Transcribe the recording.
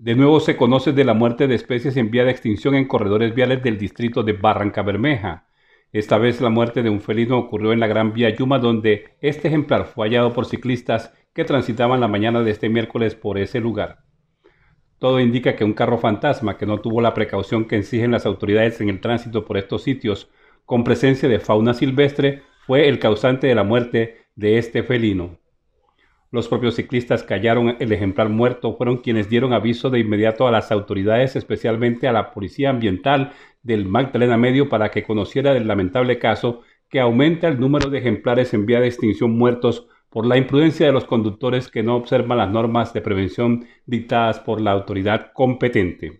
De nuevo se conoce de la muerte de especies en vía de extinción en corredores viales del distrito de Barranca Bermeja. Esta vez la muerte de un felino ocurrió en la Gran Vía Yuma, donde este ejemplar fue hallado por ciclistas que transitaban la mañana de este miércoles por ese lugar. Todo indica que un carro fantasma que no tuvo la precaución que exigen las autoridades en el tránsito por estos sitios, con presencia de fauna silvestre, fue el causante de la muerte de este felino. Los propios ciclistas que hallaron el ejemplar muerto fueron quienes dieron aviso de inmediato a las autoridades, especialmente a la Policía Ambiental del Magdalena Medio, para que conociera del lamentable caso que aumenta el número de ejemplares en vía de extinción muertos por la imprudencia de los conductores que no observan las normas de prevención dictadas por la autoridad competente.